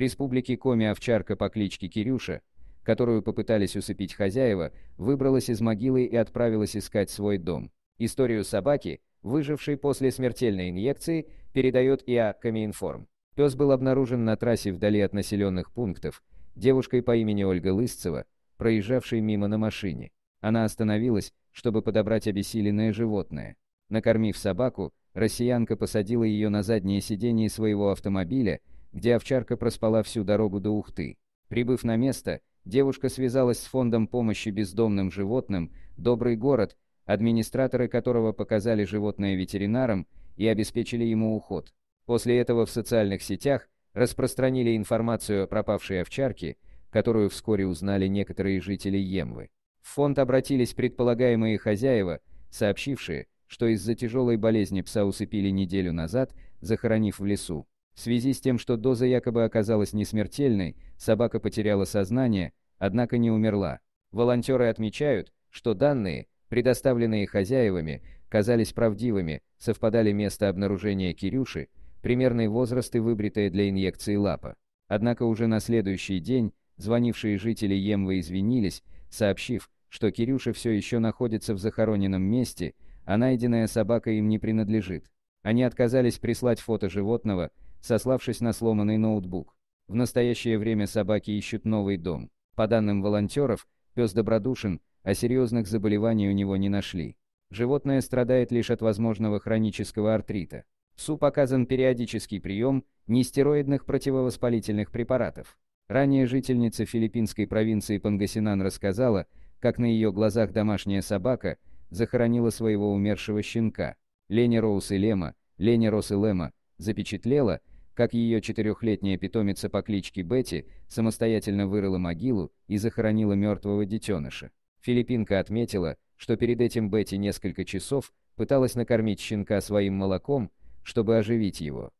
республике Коми овчарка по кличке Кирюша, которую попытались усыпить хозяева, выбралась из могилы и отправилась искать свой дом. Историю собаки, выжившей после смертельной инъекции, передает и а. Коминформ. Пес был обнаружен на трассе вдали от населенных пунктов, девушкой по имени Ольга Лысцева, проезжавшей мимо на машине. Она остановилась, чтобы подобрать обессиленное животное. Накормив собаку, россиянка посадила ее на заднее сиденье своего автомобиля где овчарка проспала всю дорогу до Ухты. Прибыв на место, девушка связалась с фондом помощи бездомным животным «Добрый город», администраторы которого показали животное ветеринарам и обеспечили ему уход. После этого в социальных сетях распространили информацию о пропавшей овчарке, которую вскоре узнали некоторые жители Емвы. В фонд обратились предполагаемые хозяева, сообщившие, что из-за тяжелой болезни пса усыпили неделю назад, захоронив в лесу. В связи с тем, что доза якобы оказалась несмертельной, собака потеряла сознание, однако не умерла. Волонтеры отмечают, что данные, предоставленные хозяевами, казались правдивыми, совпадали место обнаружения Кирюши, примерный возраст и выбритая для инъекции лапа. Однако уже на следующий день звонившие жители Емвы извинились, сообщив, что Кирюша все еще находится в захороненном месте, а найденная собака им не принадлежит. Они отказались прислать фото животного, сославшись на сломанный ноутбук. В настоящее время собаки ищут новый дом. По данным волонтеров, пес добродушен, а серьезных заболеваний у него не нашли. Животное страдает лишь от возможного хронического артрита. Псу показан периодический прием нестероидных противовоспалительных препаратов. Ранее жительница филиппинской провинции Пангасинан рассказала, как на ее глазах домашняя собака захоронила своего умершего щенка. Лени Роуз и Лема, Лени Рос и Лема, запечатлела, как ее четырехлетняя питомица по кличке Бетти самостоятельно вырыла могилу и захоронила мертвого детеныша. Филиппинка отметила, что перед этим Бетти несколько часов пыталась накормить щенка своим молоком, чтобы оживить его.